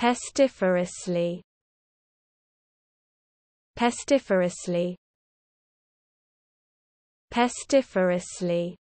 Pestiferously Pestiferously Pestiferously